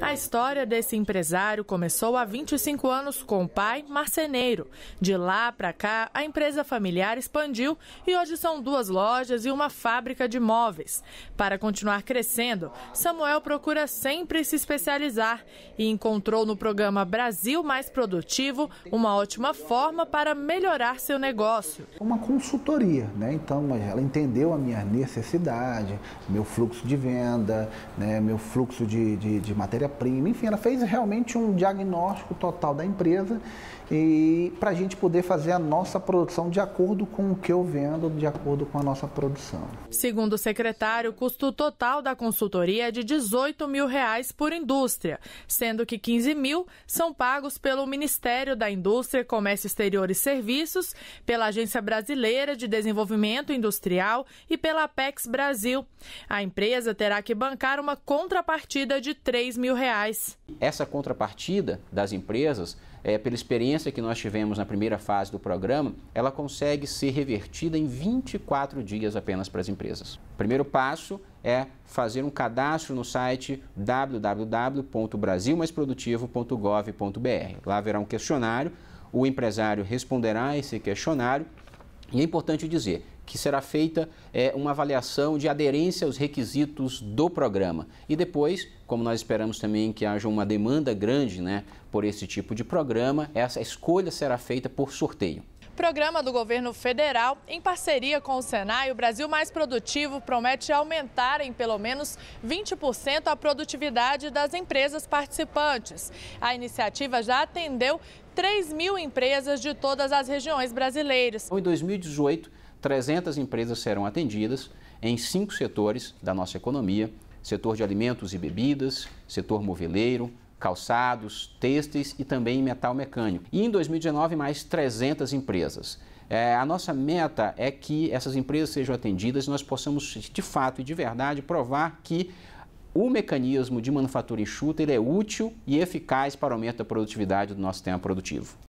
A história desse empresário começou há 25 anos com o pai, marceneiro. De lá para cá, a empresa familiar expandiu e hoje são duas lojas e uma fábrica de móveis. Para continuar crescendo, Samuel procura sempre se especializar e encontrou no programa Brasil Mais Produtivo uma ótima forma para melhorar seu negócio. Uma consultoria, né? Então, ela entendeu a minha necessidade, meu fluxo de venda, né? meu fluxo de, de, de matéria-prima, enfim, ela fez realmente um diagnóstico total da empresa e para a gente poder fazer a nossa produção de acordo com o que eu vendo, de acordo com a nossa produção. Segundo o secretário, o custo total da consultoria é de 18 mil reais por indústria, sendo que 15 mil são pagos pelo Ministério da Indústria, Comércio Exterior e Serviços, pela Agência Brasileira de Desenvolvimento Industrial e pela Apex Brasil. A empresa terá que bancar uma contrapartida de de 3 mil reais. Essa contrapartida das empresas, é, pela experiência que nós tivemos na primeira fase do programa, ela consegue ser revertida em 24 dias apenas para as empresas. O primeiro passo é fazer um cadastro no site www.brasilmaisprodutivo.gov.br. Lá haverá um questionário, o empresário responderá esse questionário e é importante dizer que será feita é, uma avaliação de aderência aos requisitos do programa. E depois, como nós esperamos também que haja uma demanda grande né, por esse tipo de programa, essa escolha será feita por sorteio programa do governo federal, em parceria com o Senai, o Brasil Mais Produtivo promete aumentar em pelo menos 20% a produtividade das empresas participantes. A iniciativa já atendeu 3 mil empresas de todas as regiões brasileiras. Em 2018, 300 empresas serão atendidas em cinco setores da nossa economia: setor de alimentos e bebidas, setor moveleiro, calçados, têxteis e também metal mecânico. E em 2019, mais 300 empresas. É, a nossa meta é que essas empresas sejam atendidas e nós possamos, de fato e de verdade, provar que o mecanismo de manufatura enxuta ele é útil e eficaz para o aumento da produtividade do nosso sistema produtivo.